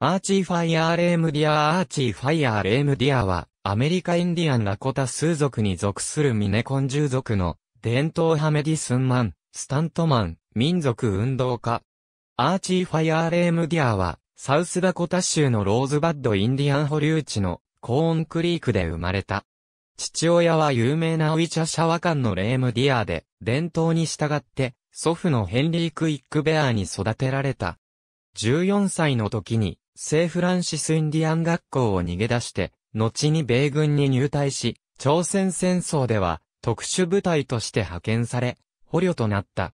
アーチーファイアーレームディアアーチーファイアーレームディアは、アメリカインディアンラコタ数族に属するミネコン獣族の、伝統派メディスンマン、スタントマン、民族運動家。アーチーファイアーレームディアは、サウスダコタ州のローズバッドインディアン保留地のコーンクリークで生まれた。父親は有名なウィチャシャワカンのレームディアで、伝統に従って、祖父のヘンリー・クイックベアーに育てられた。14歳の時に、聖フランシス・インディアン学校を逃げ出して、後に米軍に入隊し、朝鮮戦争では特殊部隊として派遣され、捕虜となった。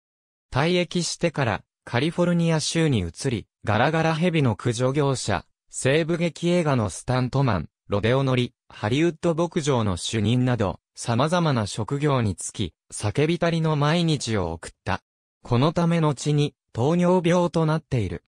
退役してからカリフォルニア州に移り、ガラガラヘビの駆除業者、西部劇映画のスタントマン、ロデオ乗り、ハリウッド牧場の主任など、様々な職業につき、叫びたりの毎日を送った。このため後に糖尿病となっている。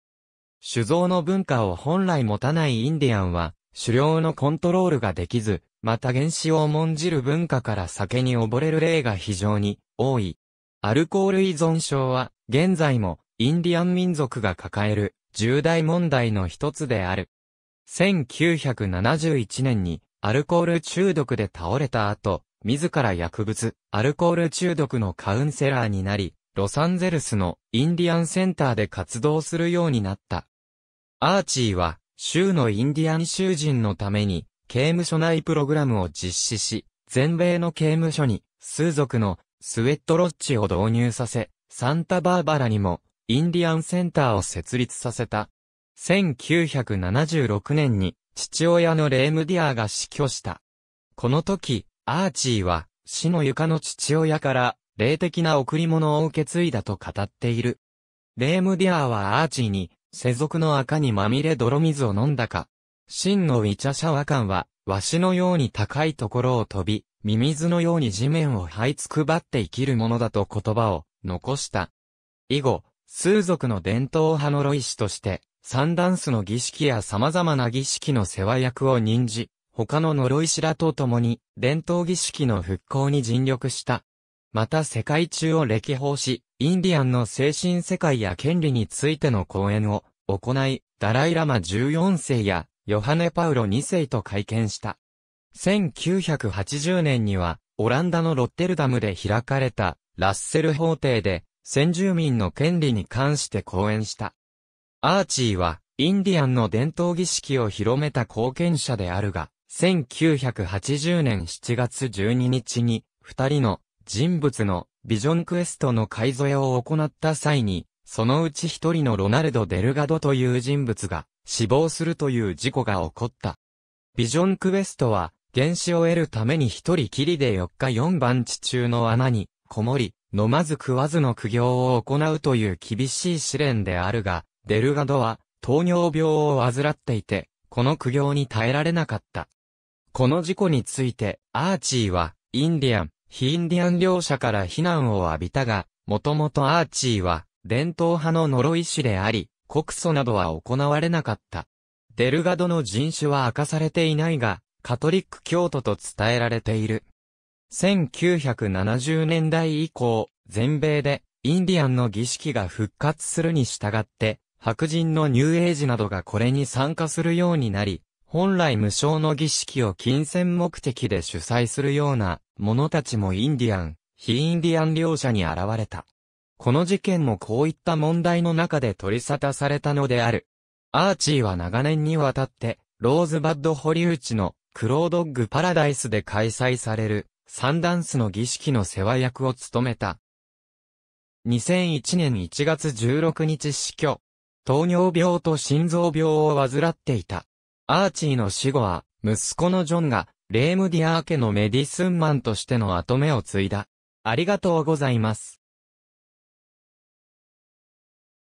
酒造の文化を本来持たないインディアンは、狩猟のコントロールができず、また原子を重んじる文化から酒に溺れる例が非常に多い。アルコール依存症は、現在も、インディアン民族が抱える、重大問題の一つである。1971年に、アルコール中毒で倒れた後、自ら薬物、アルコール中毒のカウンセラーになり、ロサンゼルスのインディアンセンターで活動するようになった。アーチーは、州のインディアン囚人のために、刑務所内プログラムを実施し、全米の刑務所に、数族のスウェットロッチを導入させ、サンタバーバラにも、インディアンセンターを設立させた。1976年に、父親のレームディアーが死去した。この時、アーチーは、死の床の父親から霊的な贈り物を受け継いだと語っている。レームディアーはアーチーに、世俗の赤にまみれ泥水を飲んだか。真のウィチャシャワカンは、わしのように高いところを飛び、ミミズのように地面を這いつくばって生きるものだと言葉を残した。以後、数族の伝統派のロイ師として、サンダンスの儀式や様々な儀式の世話役を任じ、他の呪い師らと共に、伝統儀式の復興に尽力した。また世界中を歴訪し、インディアンの精神世界や権利についての講演を行い、ダライラマ14世やヨハネ・パウロ2世と会見した。1980年には、オランダのロッテルダムで開かれたラッセル法廷で、先住民の権利に関して講演した。アーチーは、インディアンの伝統儀式を広めた貢献者であるが、1980年7月12日に、二人の人物のビジョンクエストの買い添えを行った際に、そのうち一人のロナルド・デルガドという人物が死亡するという事故が起こった。ビジョンクエストは原子を得るために一人きりで4日4番地中の穴にこもり、飲まず食わずの苦行を行うという厳しい試練であるが、デルガドは糖尿病を患っていて、この苦行に耐えられなかった。この事故について、アーチーは、インディアン、非インディアン両者から非難を浴びたが、もともとアーチーは、伝統派の呪い師であり、告訴などは行われなかった。デルガドの人種は明かされていないが、カトリック教徒と伝えられている。1970年代以降、全米で、インディアンの儀式が復活するに従って、白人のニューエイジなどがこれに参加するようになり、本来無償の儀式を金銭目的で主催するような者たちもインディアン、非インディアン両者に現れた。この事件もこういった問題の中で取り沙汰されたのである。アーチーは長年にわたって、ローズバッド堀内のクロードッグパラダイスで開催されるサンダンスの儀式の世話役を務めた。2001年1月16日死去。糖尿病と心臓病を患っていた。アーチーの死後は、息子のジョンが、レームディアー家のメディスンマンとしての後目を継いだ。ありがとうございます。